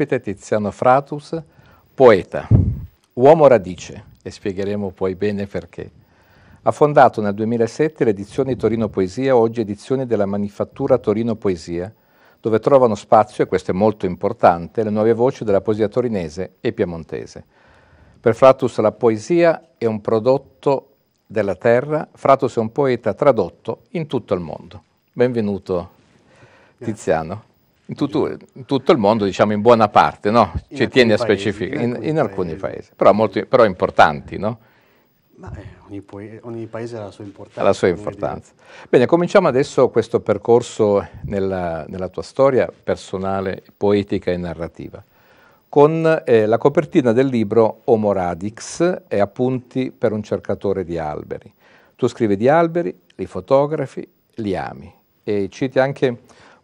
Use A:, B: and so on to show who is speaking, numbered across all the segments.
A: ospite Tiziano Fratus, poeta, uomo radice, e spiegheremo poi bene perché. Ha fondato nel 2007 l'edizione Torino Poesia, oggi edizione della Manifattura Torino Poesia, dove trovano spazio, e questo è molto importante, le nuove voci della poesia torinese e piemontese. Per Fratus la poesia è un prodotto della terra, Fratus è un poeta tradotto in tutto il mondo. Benvenuto Tiziano. In tutto, in tutto, il mondo, diciamo in buona parte, no? Ci tieni a specificare, in, in, alcuni paesi, paesi però, molti, però, importanti, no?
B: Ma, eh, ogni, ogni, paese ha la sua importanza. La sua
A: importanza. Bene, cominciamo adesso questo percorso nella, nella, tua storia personale, poetica e narrativa, con eh, la copertina del libro Homo Radix e appunti per un cercatore di alberi. Tu scrivi di alberi, li fotografi, li ami e citi anche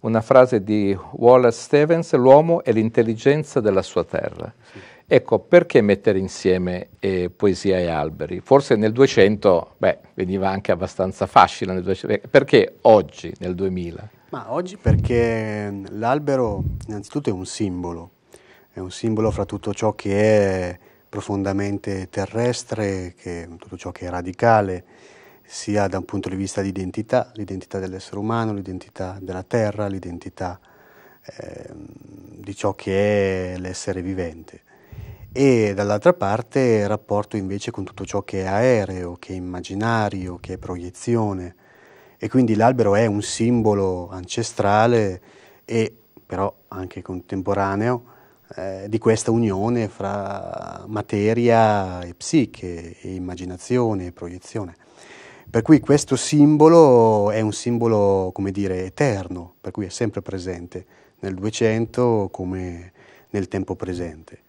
A: una frase di Wallace Stevens, l'uomo è l'intelligenza della sua terra. Sì. Ecco, perché mettere insieme eh, poesia e alberi? Forse nel 200, beh, veniva anche abbastanza facile, 200, eh, perché oggi, nel 2000? Ma oggi
B: perché l'albero innanzitutto è un simbolo, è un simbolo fra tutto ciò che è profondamente terrestre, che tutto ciò che è radicale, sia da un punto di vista di identità, l'identità dell'essere umano, l'identità della terra, l'identità eh, di ciò che è l'essere vivente e dall'altra parte il rapporto invece con tutto ciò che è aereo, che è immaginario, che è proiezione e quindi l'albero è un simbolo ancestrale e però anche contemporaneo eh, di questa unione fra materia e psiche, e immaginazione e proiezione. Per cui questo simbolo è un simbolo, come dire, eterno, per cui è sempre presente nel 200 come nel tempo presente.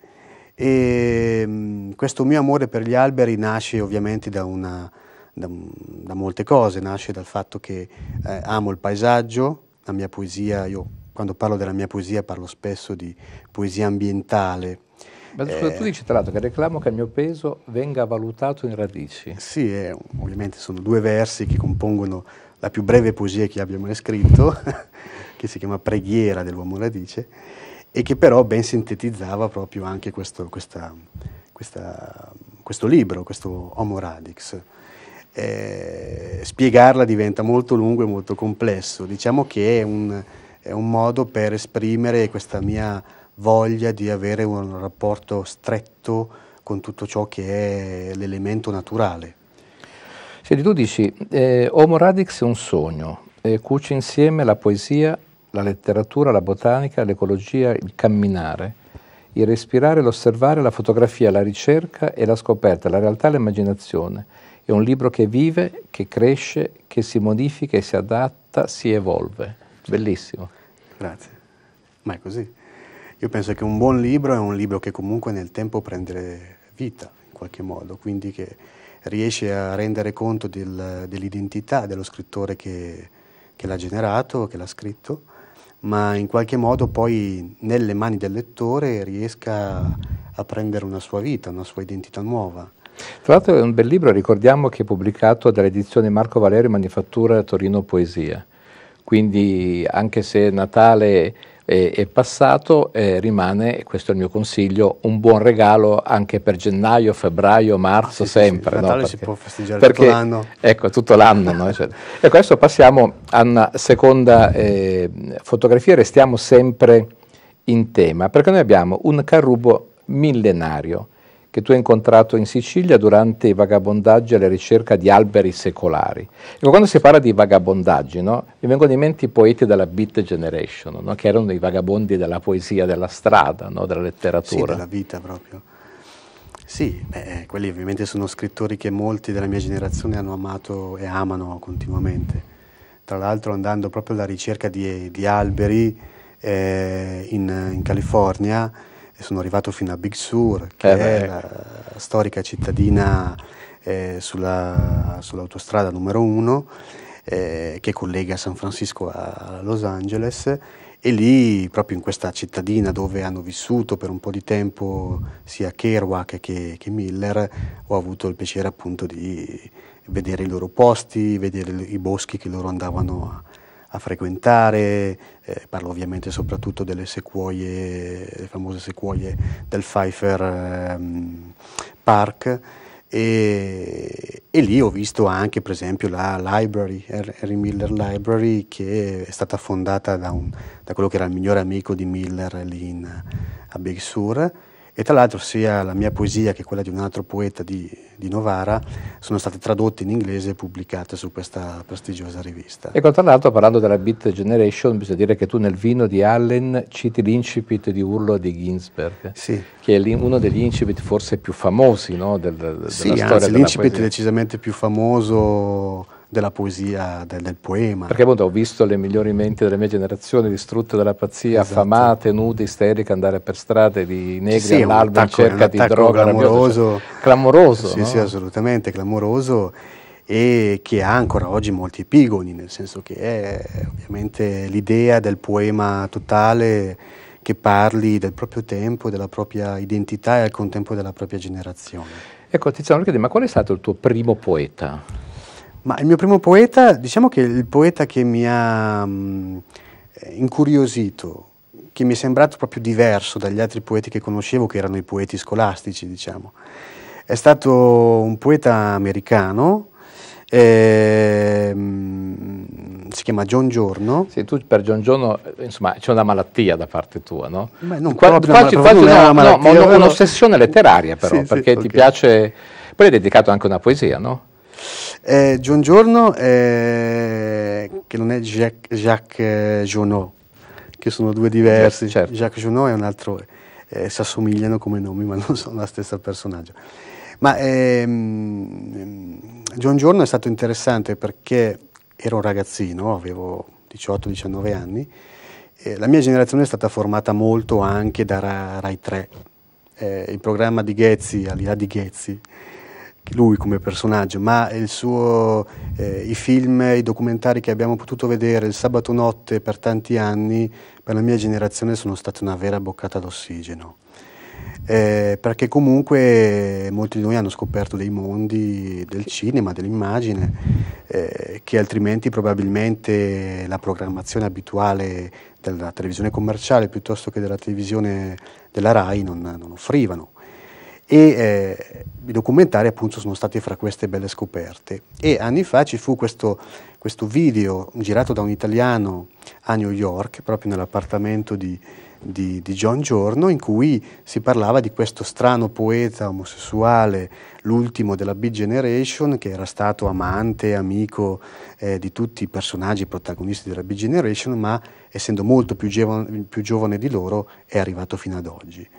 B: E mm, questo mio amore per gli alberi nasce ovviamente da, una, da, da molte cose, nasce dal fatto che eh, amo il paesaggio, la mia poesia, io quando parlo della mia poesia parlo spesso di poesia ambientale, ma scusa, eh, tu dici tra l'altro che reclamo che il mio peso venga valutato in radici. Sì, eh, ovviamente sono due versi che compongono la più breve poesia che abbia mai scritto, che si chiama Preghiera dell'uomo radice, e che però ben sintetizzava proprio anche questo, questa, questa, questo libro, questo Homo Radix. Eh, spiegarla diventa molto lungo e molto complesso, diciamo che è un, è un modo per esprimere questa mia voglia di avere un rapporto stretto con tutto ciò che è l'elemento
A: naturale. Se tu dici, eh, Homo Radix è un sogno, eh, cuce insieme la poesia, la letteratura, la botanica, l'ecologia, il camminare, il respirare, l'osservare, la fotografia, la ricerca e la scoperta, la realtà e l'immaginazione. È un libro che vive, che cresce, che si modifica e si adatta, si evolve. Bellissimo. Grazie. Ma è così. Io penso che
B: un buon libro è un libro che comunque nel tempo prende vita in qualche modo, quindi che riesce a rendere conto del, dell'identità dello scrittore che, che l'ha generato, che l'ha scritto, ma in qualche modo poi nelle mani del lettore riesca a prendere una sua vita, una sua identità nuova.
A: Tra l'altro è un bel libro, ricordiamo che è pubblicato dall'edizione Marco Valerio Manifattura Torino Poesia, quindi anche se Natale eh, è passato e rimane, questo è il mio consiglio, un buon regalo anche per gennaio, febbraio, marzo, ah, sì, sempre. Sì, no? perché, si
B: può festeggiare perché, tutto l'anno.
A: Ecco, tutto l'anno. no? cioè, ecco, adesso passiamo a una seconda eh, fotografia, restiamo sempre in tema, perché noi abbiamo un carrubo millenario che tu hai incontrato in Sicilia durante i vagabondaggi alla ricerca di alberi secolari. Ecco, quando si parla di vagabondaggi, no, mi vengono in mente i poeti della Beat Generation, no, che erano dei vagabondi della poesia, della strada, no, della letteratura. Sì, della vita proprio. Sì, beh, eh, quelli ovviamente sono scrittori
B: che molti della mia generazione hanno amato e amano continuamente. Tra l'altro andando proprio alla ricerca di, di alberi eh, in, in California, e sono arrivato fino a Big Sur, eh che eh è la storica cittadina eh, sulla, sull'autostrada numero uno eh, che collega San Francisco a Los Angeles e lì, proprio in questa cittadina dove hanno vissuto per un po' di tempo sia Kerouac che, che Miller, ho avuto il piacere appunto di vedere i loro posti, vedere i boschi che loro andavano a a frequentare, eh, parlo ovviamente soprattutto delle sequoie, le famose sequoie del Pfeiffer ehm, Park. E, e, lì ho visto anche per esempio la library, Harry Miller Library, che è stata fondata da, un, da quello che era il migliore amico di Miller lì in, a Big Sur e tra l'altro sia la mia poesia che quella di un altro poeta di, di Novara sono state tradotte in inglese e pubblicate su questa prestigiosa rivista. Ecco, tra
A: l'altro parlando della Beat Generation, bisogna dire che tu nel vino di Allen citi l'incipit di Urlo di Ginsberg, sì. che è uno degli incipit forse più famosi no, del, del, sì, della anzi, storia. Sì, l'incipit
B: decisamente più famoso
A: della poesia, del, del, poema. Perché appunto ho visto le migliori menti della mia generazione distrutte dalla pazzia, esatto. affamate, nude, isteriche, andare per strade di negri sì, all'alba in cerca di droga. Clamoroso. clamoroso sì, no? sì, assolutamente
B: clamoroso e che ha ancora oggi molti epigoni, nel senso che è ovviamente l'idea del poema totale che parli del proprio tempo, della propria identità e al contempo della propria generazione. Ecco, Tiziano Riccadi, ma qual è stato il tuo primo poeta? Ma il mio primo poeta, diciamo che il poeta che mi ha mh, mm, incuriosito, che mi è sembrato proprio diverso dagli altri poeti che conoscevo, che erano i poeti scolastici, diciamo, è stato un poeta americano, eh, si chiama John
A: Giorno. Sì, tu per John Giorno, insomma, c'è una malattia da parte tua, no? Ma non Qua, proprio, quasi, quasi una, malattia, no, ma un'ossessione letteraria però, sì, perché sì, ti okay. piace... Poi hai dedicato anche una poesia, no?
B: Eh, John eh, che non è Jacques, Jacques eh, Jonot, che sono due diversi. Eh, certo. Jacques Jonot è un altro, eh, si assomigliano come nomi, ma non sono la stessa personaggio. Ma ehm, John è stato interessante perché ero un ragazzino, avevo 18-19 anni, la mia generazione è stata formata molto anche da Rai 3, eh, il programma di Ghezzi, al di là di Ghezzi, lui come personaggio, ma suo, eh, i film, i documentari che abbiamo potuto vedere il sabato notte per tanti anni, per la mia generazione sono stati una vera boccata d'ossigeno. Eh, perché comunque molti di noi hanno scoperto dei mondi del cinema, dell'immagine, eh, che altrimenti probabilmente la programmazione abituale della televisione commerciale piuttosto che della televisione della RAI non, non offrivano e eh, i documentari appunto sono stati fra queste belle scoperte. E anni fa ci fu questo, questo video girato da un italiano a New York, proprio nell'appartamento di, di, di, John Giorno, in cui si parlava di questo strano poeta omosessuale, l'ultimo della Big Generation, che era stato amante, amico eh, di tutti i personaggi protagonisti della Big Generation, ma essendo molto più giovane, più giovane di loro è arrivato fino ad oggi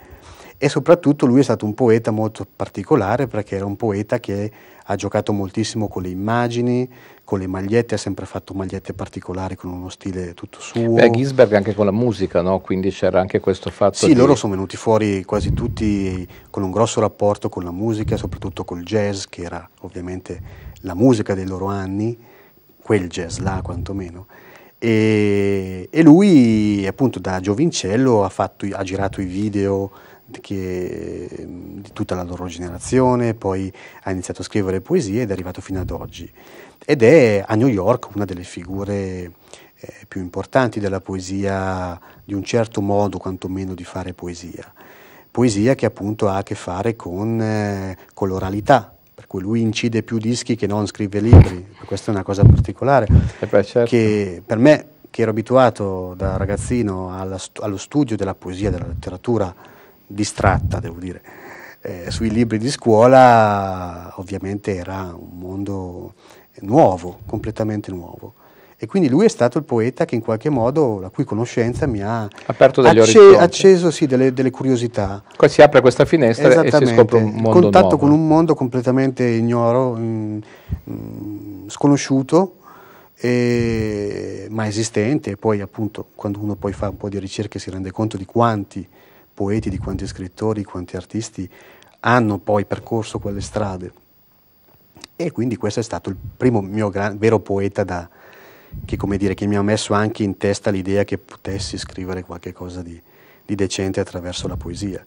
B: e soprattutto lui è stato un poeta molto particolare perché era un poeta che ha giocato moltissimo con le immagini, con le magliette, ha sempre fatto magliette particolari con uno stile tutto suo. Beh, Ginsberg
A: anche con la musica, no? quindi c'era anche questo fatto. Sì, di... loro sono
B: venuti fuori quasi tutti con un grosso rapporto con la musica, soprattutto col jazz, che era ovviamente la musica dei loro anni, quel jazz là quantomeno. E, e, lui appunto da Giovincello ha, fatto, ha, girato i video che, mm, di tutta la loro generazione, poi ha iniziato a scrivere poesie ed è arrivato fino ad oggi. Ed è a New York una delle figure eh, più importanti della poesia, di un certo modo quantomeno di fare poesia. Poesia che appunto ha a che fare con, eh, con l'oralità, per cui lui incide più dischi che non scrive libri, questa è una cosa particolare, eh beh, certo. che per me, che ero abituato da ragazzino allo studio della poesia, della letteratura, distratta, devo dire, eh, sui libri di scuola, ovviamente era un mondo nuovo, completamente nuovo. E quindi lui è stato il poeta che in qualche modo, la cui conoscenza mi ha
A: Aperto degli acce-
B: acceso sì, delle, delle,
A: curiosità. Poi si apre questa finestra e si scopre un mondo Contatto nuovo.
B: con un mondo completamente ignoro, mh, mm, mh, mm, sconosciuto, e, ma esistente. E poi appunto quando uno poi fa un po' di ricerche si rende conto di quanti poeti, di quanti scrittori, di quanti artisti hanno poi percorso quelle strade. E quindi questo è stato il primo mio gran, vero poeta da, che, dire, che, mi ha messo anche in testa l'idea che potessi scrivere qualcosa di, di decente attraverso la poesia.